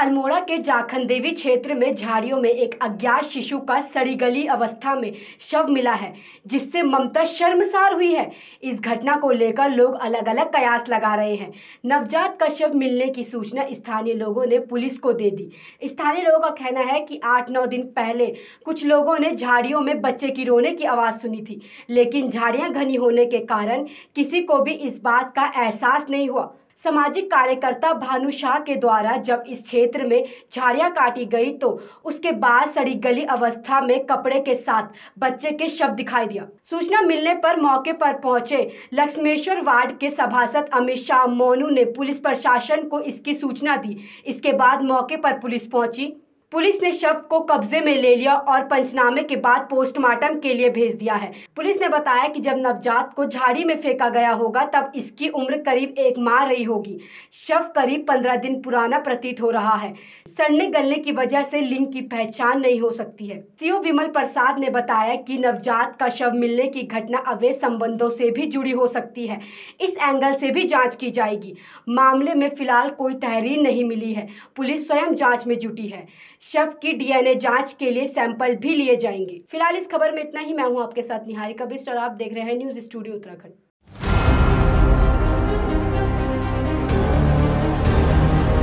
अल्मोड़ा के जाखन देवी क्षेत्र में झाड़ियों में एक अज्ञात शिशु का सड़ीगली अवस्था में शव मिला है जिससे ममता शर्मसार हुई है इस घटना को लेकर लोग अलग अलग कयास लगा रहे हैं नवजात का शव मिलने की सूचना स्थानीय लोगों ने पुलिस को दे दी स्थानीय लोगों का कहना है कि आठ नौ दिन पहले कुछ लोगों ने झाड़ियों में बच्चे की रोने की आवाज़ सुनी थी लेकिन झाड़ियाँ घनी होने के कारण किसी को भी इस बात का एहसास नहीं हुआ सामाजिक कार्यकर्ता भानु शाह के द्वारा जब इस क्षेत्र में झाड़ियाँ काटी गई तो उसके बाद सड़ी गली अवस्था में कपड़े के साथ बच्चे के शव दिखाई दिया सूचना मिलने पर मौके पर पहुंचे लक्ष्मेश्वर वार्ड के सभासद अमित शाह मोनू ने पुलिस प्रशासन को इसकी सूचना दी इसके बाद मौके पर पुलिस पहुंची पुलिस ने शव को कब्जे में ले लिया और पंचनामे के बाद पोस्टमार्टम के लिए भेज दिया है पुलिस ने बताया कि जब नवजात को झाड़ी में फेंका गया होगा तब इसकी उम्र करीब एक माह रही होगी शव करीब पंद्रह दिन पुराना प्रतीत हो रहा है सड़ने गलने की वजह से लिंग की पहचान नहीं हो सकती है सीओ विमल प्रसाद ने बताया की नवजात का शव मिलने की घटना अवैध संबंधों से भी जुड़ी हो सकती है इस एंगल से भी जाँच की जाएगी मामले में फिलहाल कोई तहरीर नहीं मिली है पुलिस स्वयं जाँच में जुटी है शव की डीएनए जांच के लिए सैंपल भी लिए जाएंगे फिलहाल इस खबर में इतना ही मैं हूं आपके साथ निहारिका बिस्ट और आप देख रहे हैं न्यूज स्टूडियो उत्तराखंड